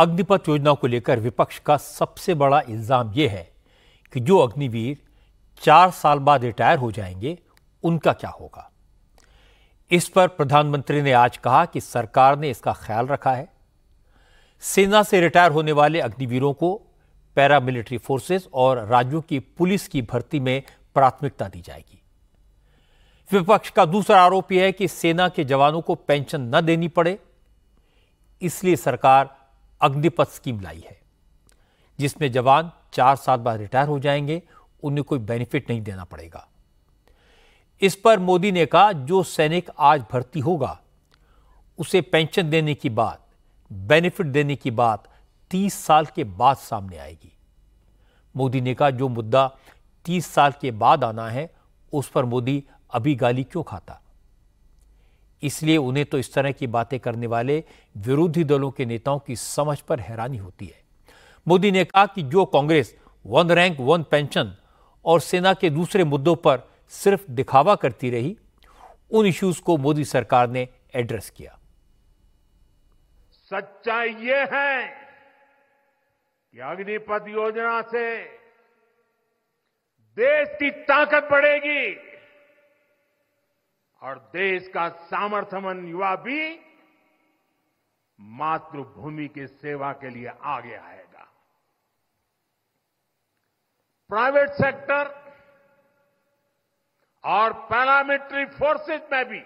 अग्निपथ योजना को लेकर विपक्ष का सबसे बड़ा इल्ज़ाम यह है कि जो अग्निवीर चार साल बाद रिटायर हो जाएंगे उनका क्या होगा इस पर प्रधानमंत्री ने आज कहा कि सरकार ने इसका ख्याल रखा है सेना से रिटायर होने वाले अग्निवीरों को पैरामिलिट्री फोर्सेस और राज्यों की पुलिस की भर्ती में प्राथमिकता दी जाएगी विपक्ष का दूसरा आरोप यह है कि सेना के जवानों को पेंशन न देनी पड़े इसलिए सरकार अग्निपथ स्कीम लाई है जिसमें जवान चार साल बाद रिटायर हो जाएंगे उन्हें कोई बेनिफिट नहीं देना पड़ेगा इस पर मोदी ने कहा जो सैनिक आज भर्ती होगा उसे पेंशन देने की बात बेनिफिट देने की बात तीस साल के बाद सामने आएगी मोदी ने कहा जो मुद्दा तीस साल के बाद आना है उस पर मोदी अभी गाली क्यों खाता इसलिए उन्हें तो इस तरह की बातें करने वाले विरोधी दलों के नेताओं की समझ पर हैरानी होती है मोदी ने कहा कि जो Congress one rank one pension और सेना के दूसरे मुद्दों पर सिर्फ दिखावा करती रही उन इश्यूज को मोदी सरकार ने एड्रेस किया सच्चाई ये है कि अग्निपथ योजना से देश की ताकत बढ़ेगी और देश का सामर्थ्यवन युवा भी मातृभूमि की सेवा के लिए आगे आएगा प्राइवेट सेक्टर और पैरामिलिट्री फोर्सेस में भी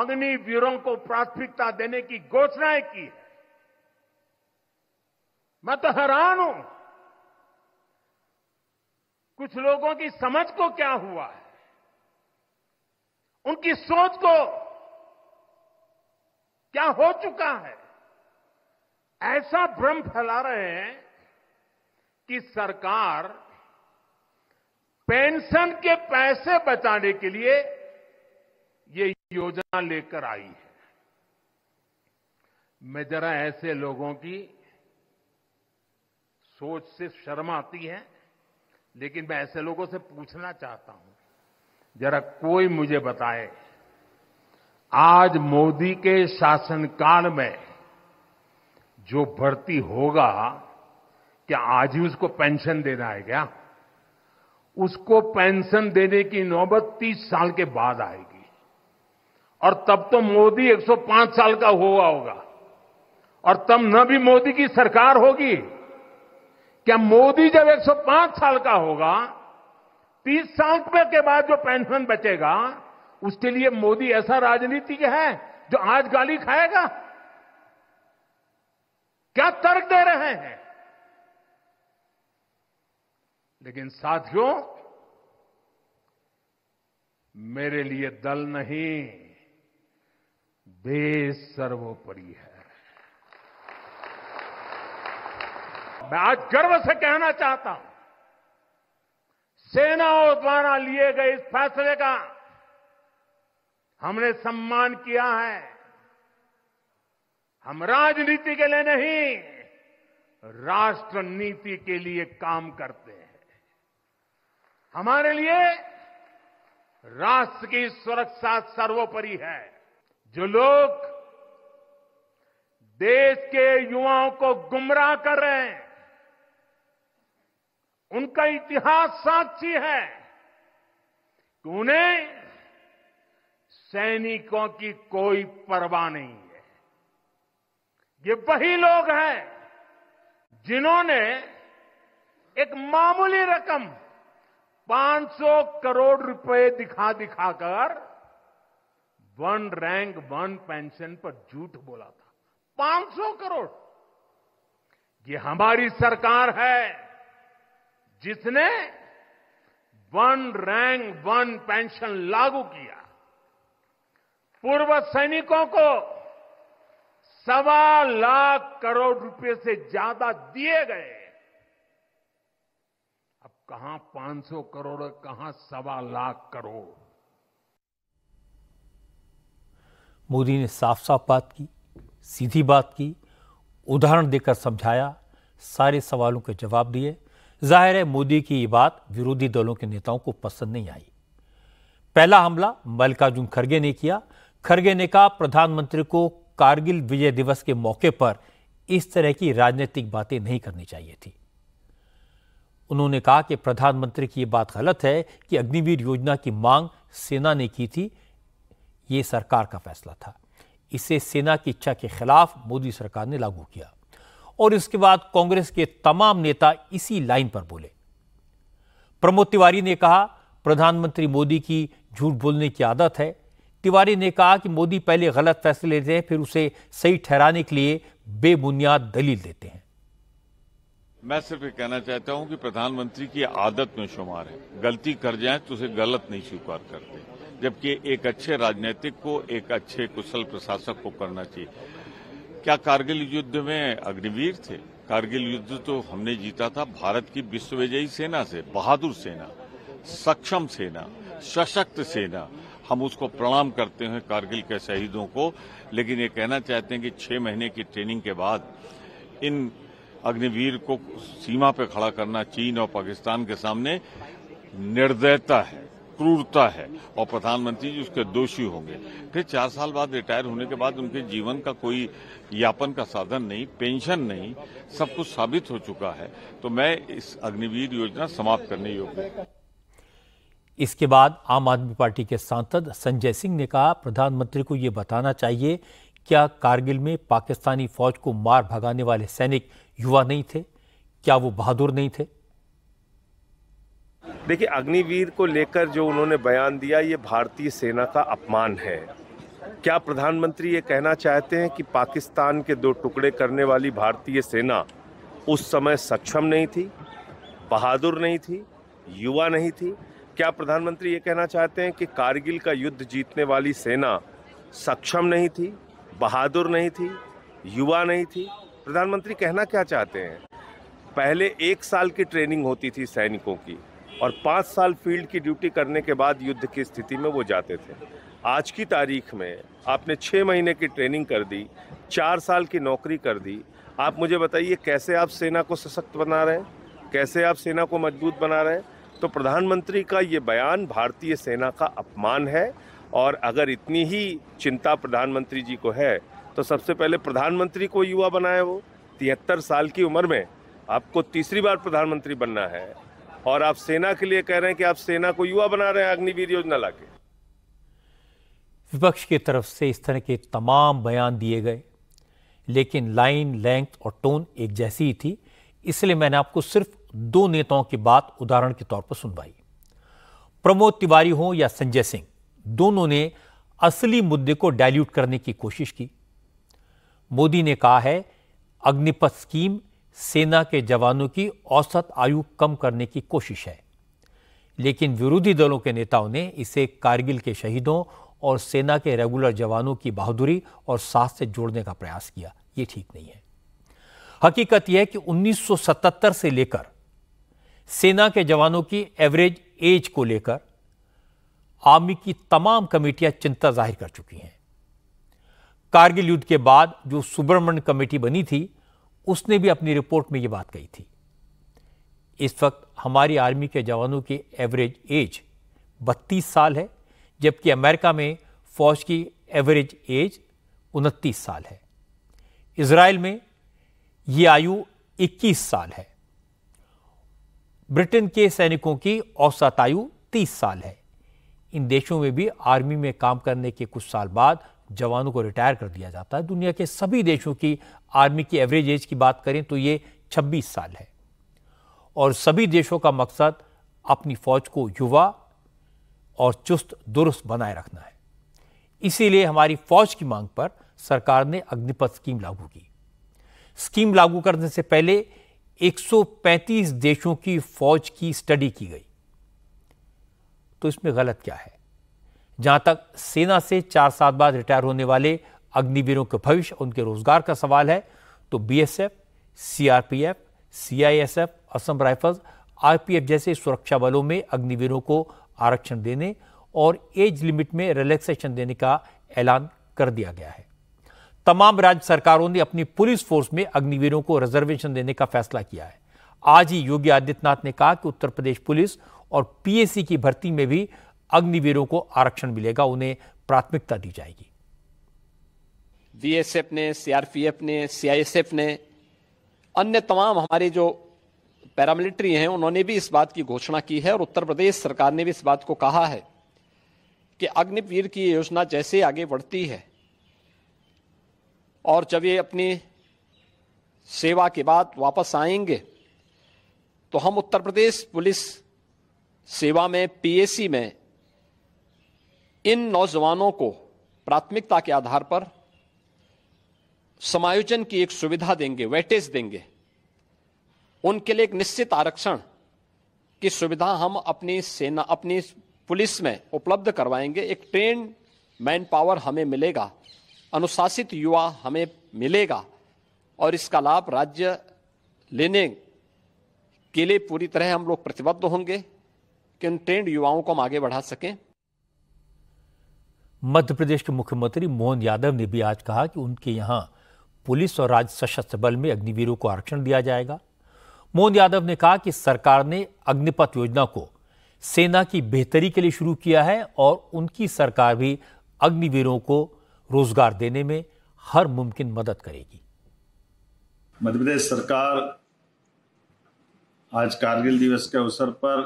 अग्निवीरों को प्राथमिकता देने की घोषणाएं की है मैं तो हैरान हूं कुछ लोगों की समझ को क्या हुआ है उनकी सोच को क्या हो चुका है ऐसा भ्रम फैला रहे हैं कि सरकार पेंशन के पैसे बचाने के लिए ये योजना लेकर आई है मैं जरा ऐसे लोगों की सोच से शर्म आती है लेकिन मैं ऐसे लोगों से पूछना चाहता हूं जरा कोई मुझे बताए आज मोदी के शासनकाल में जो भर्ती होगा क्या आज ही उसको पेंशन देना है क्या उसको पेंशन देने की नौबत तीस साल के बाद आएगी और तब तो मोदी 105 साल का हुआ होगा और तब न भी मोदी की सरकार होगी क्या मोदी जब 105 साल का होगा तीस साल के बाद जो पेंशन बचेगा उसके लिए मोदी ऐसा राजनीतिक है जो आज गाली खाएगा क्या तर्क दे रहे हैं लेकिन साथियों मेरे लिए दल नहीं देश सर्वोपरि है मैं आज गर्व से कहना चाहता हूं सेनाओं द्वारा लिए गए इस फैसले का हमने सम्मान किया है हम राजनीति के लिए नहीं राष्ट्र नीति के लिए काम करते हैं हमारे लिए राष्ट्र की सुरक्षा सर्वोपरि है जो लोग देश के युवाओं को गुमराह कर रहे हैं उनका इतिहास साक्षी है कि उन्हें सैनिकों की कोई परवाह नहीं है ये वही लोग हैं जिन्होंने एक मामूली रकम 500 करोड़ रुपए दिखा दिखाकर वन रैंक वन पेंशन पर झूठ बोला था 500 करोड़ ये हमारी सरकार है जिसने वन रैंक वन पेंशन लागू किया पूर्व सैनिकों को सवा लाख करोड़ रुपए से ज्यादा दिए गए अब कहां 500 करोड़ कहां सवा लाख करोड़ मोदी ने साफ साफ बात की सीधी बात की उदाहरण देकर समझाया सारे सवालों के जवाब दिए जाहिर है मोदी की ये बात विरोधी दलों के नेताओं को पसंद नहीं आई पहला हमला मल्लिकार्जुन खड़गे ने किया खड़गे ने कहा प्रधानमंत्री को कारगिल विजय दिवस के मौके पर इस तरह की राजनीतिक बातें नहीं करनी चाहिए थी उन्होंने कहा कि प्रधानमंत्री की यह बात गलत है कि अग्निवीर योजना की मांग सेना ने की थी यह सरकार का फैसला था इसे सेना की इच्छा के खिलाफ मोदी सरकार ने लागू किया और इसके बाद कांग्रेस के तमाम नेता इसी लाइन पर बोले प्रमोद तिवारी ने कहा प्रधानमंत्री मोदी की झूठ बोलने की आदत है तिवारी ने कहा कि मोदी पहले गलत फैसले लेते हैं फिर उसे सही ठहराने के लिए बेबुनियाद दलील देते हैं मैं सिर्फ ये कहना चाहता हूं कि प्रधानमंत्री की आदत में शुमार है गलती कर जाए तो उसे गलत नहीं स्वीकार करते जबकि एक अच्छे राजनीतिक को एक अच्छे कुशल प्रशासक को करना चाहिए क्या कारगिल युद्ध में अग्निवीर थे कारगिल युद्ध तो हमने जीता था भारत की विश्वविजयी सेना से बहादुर सेना सक्षम सेना सशक्त सेना हम उसको प्रणाम करते हैं कारगिल के शहीदों को लेकिन ये कहना चाहते हैं कि छह महीने की ट्रेनिंग के बाद इन अग्निवीर को सीमा पर खड़ा करना चीन और पाकिस्तान के सामने निर्दयता है क्रूरता है और प्रधानमंत्री जी उसके दोषी होंगे फिर चार साल बाद रिटायर होने के बाद उनके जीवन का कोई यापन का साधन नहीं पेंशन नहीं सब कुछ साबित हो चुका है तो मैं इस अग्निवीर योजना समाप्त करने योग्य इसके बाद आम आदमी पार्टी के सांसद संजय सिंह ने कहा प्रधानमंत्री को यह बताना चाहिए क्या कारगिल में पाकिस्तानी फौज को मार भगाने वाले सैनिक युवा नहीं थे क्या वो बहादुर नहीं थे देखिए अग्निवीर को लेकर जो उन्होंने बयान दिया ये भारतीय सेना का अपमान है क्या प्रधानमंत्री ये कहना चाहते हैं कि पाकिस्तान के दो टुकड़े करने वाली भारतीय सेना उस समय सक्षम नहीं थी बहादुर नहीं थी युवा नहीं थी क्या प्रधानमंत्री ये कहना चाहते हैं कि कारगिल का युद्ध जीतने वाली सेना सक्षम नहीं थी बहादुर नहीं थी युवा नहीं थी प्रधानमंत्री कहना क्या चाहते हैं पहले एक साल की ट्रेनिंग होती थी सैनिकों की और पाँच साल फील्ड की ड्यूटी करने के बाद युद्ध की स्थिति में वो जाते थे आज की तारीख में आपने छः महीने की ट्रेनिंग कर दी चार साल की नौकरी कर दी आप मुझे बताइए कैसे आप सेना को सशक्त बना रहे हैं कैसे आप सेना को मजबूत बना रहे हैं तो प्रधानमंत्री का ये बयान भारतीय सेना का अपमान है और अगर इतनी ही चिंता प्रधानमंत्री जी को है तो सबसे पहले प्रधानमंत्री को युवा बनाए वो तिहत्तर साल की उम्र में आपको तीसरी बार प्रधानमंत्री बनना है और आप सेना के लिए कह रहे हैं कि आप सेना को युवा बना रहे हैं अग्निवीर योजना लाके विपक्ष की तरफ से इस तरह के तमाम बयान दिए गए लेकिन लाइन लेंथ और टोन एक जैसी ही थी इसलिए मैंने आपको सिर्फ दो नेताओं की बात उदाहरण के तौर पर सुनवाई प्रमोद तिवारी हो या संजय सिंह दोनों ने असली मुद्दे को डाइल्यूट करने की कोशिश की मोदी ने कहा है अग्निपथ स्कीम सेना के जवानों की औसत आयु कम करने की कोशिश है लेकिन विरोधी दलों के नेताओं ने इसे कारगिल के शहीदों और सेना के रेगुलर जवानों की बहादुरी और साहस से जोड़ने का प्रयास किया ये ठीक नहीं है हकीकत यह है कि 1977 से लेकर सेना के जवानों की एवरेज एज को लेकर आर्मी की तमाम कमेटियां चिंता जाहिर कर चुकी हैं कारगिल युद्ध के बाद जो सुब्रमण्य कमेटी बनी थी उसने भी अपनी रिपोर्ट में ये बात कही थी इस वक्त हमारी आर्मी के जवानों की एवरेज एज 32 साल है जबकि अमेरिका में फौज की एवरेज एज उनतीस साल है इसराइल में ये आयु 21 साल है ब्रिटेन के सैनिकों की औसत आयु 30 साल है इन देशों में भी आर्मी में काम करने के कुछ साल बाद जवानों को रिटायर कर दिया जाता है दुनिया के सभी देशों की आर्मी की एवरेज एज की बात करें तो ये 26 साल है और सभी देशों का मकसद अपनी फौज को युवा और चुस्त दुरुस्त बनाए रखना है इसीलिए हमारी फौज की मांग पर सरकार ने अग्निपथ स्कीम लागू की स्कीम लागू करने से पहले 135 देशों की फौज की स्टडी की गई तो इसमें गलत क्या है जहां तक सेना से चार साल बाद रिटायर होने वाले अग्निवीरों के भविष्य उनके रोजगार का सवाल है तो BSF, CRPF CISF Assam rifles RPF जैसे सुरक्षा बलों में अग्निवीरों को आरक्षण देने और एज लिमिट में रिलैक्सेशन देने का ऐलान कर दिया गया है तमाम राज्य सरकारों ने अपनी पुलिस फोर्स में अग्निवीरों को रिजर्वेशन देने का फैसला किया है आज ही योगी आदित्यनाथ ने कहा कि उत्तर प्रदेश पुलिस और पीएसी की भर्ती में भी अग्निवीरों को आरक्षण मिलेगा उन्हें प्राथमिकता दी जाएगी बीएसएफ ने सीआरपीएफ ने सीआईएसएफ ने अन्य तमाम हमारे जो पैरामिलिट्री हैं उन्होंने भी इस बात की घोषणा की है और उत्तर प्रदेश सरकार ने भी इस बात को कहा है कि अग्निवीर की योजना जैसे आगे बढ़ती है और जब ये अपनी सेवा के बाद वापस आएंगे तो हम उत्तर प्रदेश पुलिस सेवा में पीएसी में इन नौजवानों को प्राथमिकता के आधार पर समायोजन की एक सुविधा देंगे वेटेज देंगे उनके लिए एक निश्चित आरक्षण की सुविधा हम अपनी सेना अपनी पुलिस में उपलब्ध करवाएंगे एक ट्रेन मैन पावर हमें मिलेगा अनुशासित युवा हमें मिलेगा और इसका लाभ राज्य लेने के लिए पूरी तरह हम लोग प्रतिबद्ध होंगे कि उन ट्रेंड युवाओं को हम आगे बढ़ा सकें मध्य प्रदेश के मुख्यमंत्री मोहन यादव ने भी आज कहा कि उनके यहाँ पुलिस और राज्य सशस्त्र बल में अग्निवीरों को आरक्षण दिया जाएगा मोहन यादव ने कहा कि सरकार ने अग्निपथ योजना को सेना की बेहतरी के लिए शुरू किया है और उनकी सरकार भी अग्निवीरों को रोजगार देने में हर मुमकिन मदद करेगी मध्यप्रदेश सरकार आज कारगिल दिवस के अवसर पर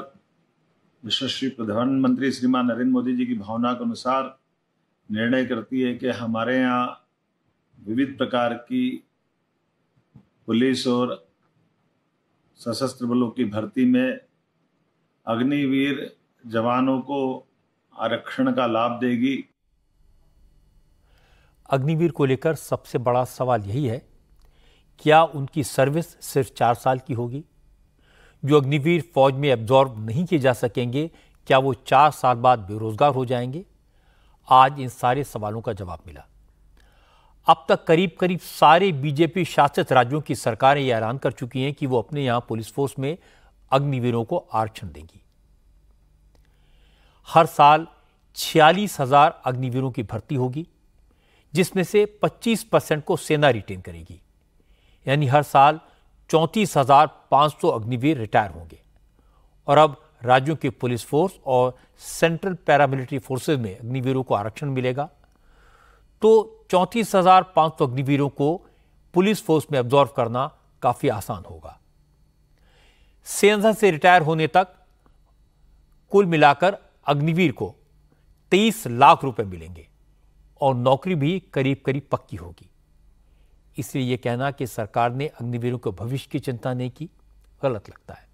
विश्व श्री प्रधानमंत्री श्रीमान नरेंद्र मोदी जी की भावना के अनुसार निर्णय करती है कि हमारे यहाँ विविध प्रकार की पुलिस और सशस्त्र बलों की भर्ती में अग्निवीर जवानों को आरक्षण का लाभ देगी अग्निवीर को लेकर सबसे बड़ा सवाल यही है क्या उनकी सर्विस सिर्फ चार साल की होगी जो अग्निवीर फौज में एब्जॉर्ब नहीं किए जा सकेंगे क्या वो चार साल बाद बेरोजगार हो जाएंगे आज इन सारे सवालों का जवाब मिला अब तक करीब करीब सारे बीजेपी शासित राज्यों की सरकारें यह ऐलान कर चुकी हैं कि वो अपने यहां पुलिस फोर्स में अग्निवीरों को आरक्षण देंगी हर साल छियालीस हजार अग्निवीरों की भर्ती होगी जिसमें से 25 परसेंट को सेना रिटेन करेगी यानी हर साल चौंतीस हजार पांच सौ अग्निवीर रिटायर होंगे और अब राज्यों की पुलिस फोर्स और सेंट्रल पैरामिलिट्री फोर्सेज में अग्निवीरों को आरक्षण मिलेगा तो चौंतीस हजार पांच सौ अग्निवीरों को पुलिस फोर्स में ऑब्जॉर्व करना काफी आसान होगा सेना से रिटायर होने तक कुल मिलाकर अग्निवीर को तेईस लाख रुपए मिलेंगे और नौकरी भी करीब करीब पक्की होगी इसलिए यह कहना कि सरकार ने अग्निवीरों के भविष्य की चिंता नहीं की गलत लगता है